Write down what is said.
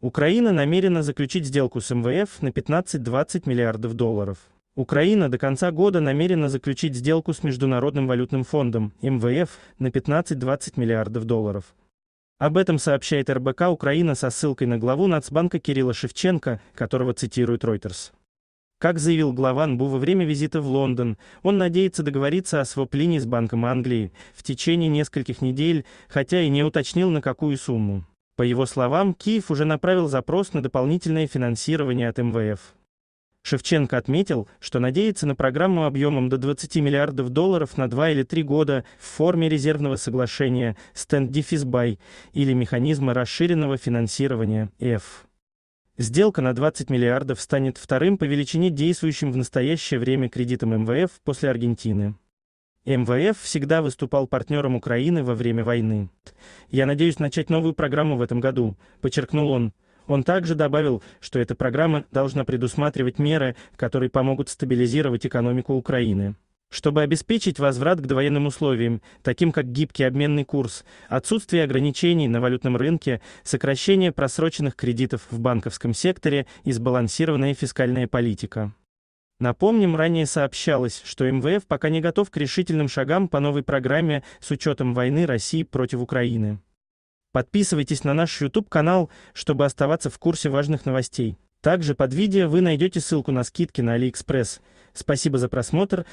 Украина намерена заключить сделку с МВФ на 15-20 миллиардов долларов. Украина до конца года намерена заключить сделку с Международным валютным фондом, МВФ, на 15-20 миллиардов долларов. Об этом сообщает РБК Украина со ссылкой на главу Нацбанка Кирилла Шевченко, которого цитирует Reuters. Как заявил глава НБУ во время визита в Лондон, он надеется договориться о своп с Банком Англии в течение нескольких недель, хотя и не уточнил на какую сумму. По его словам, Киев уже направил запрос на дополнительное финансирование от МВФ. Шевченко отметил, что надеется на программу объемом до 20 миллиардов долларов на 2 или 3 года в форме резервного соглашения «Стенд-Дефисбай» или механизма расширенного финансирования «Ф». Сделка на 20 миллиардов станет вторым по величине действующим в настоящее время кредитом МВФ после Аргентины. МВФ всегда выступал партнером Украины во время войны. «Я надеюсь начать новую программу в этом году», — подчеркнул он. Он также добавил, что эта программа должна предусматривать меры, которые помогут стабилизировать экономику Украины. Чтобы обеспечить возврат к довоенным условиям, таким как гибкий обменный курс, отсутствие ограничений на валютном рынке, сокращение просроченных кредитов в банковском секторе и сбалансированная фискальная политика. Напомним, ранее сообщалось, что МВФ пока не готов к решительным шагам по новой программе с учетом войны России против Украины. Подписывайтесь на наш YouTube-канал, чтобы оставаться в курсе важных новостей. Также под видео вы найдете ссылку на скидки на AliExpress. Спасибо за просмотр.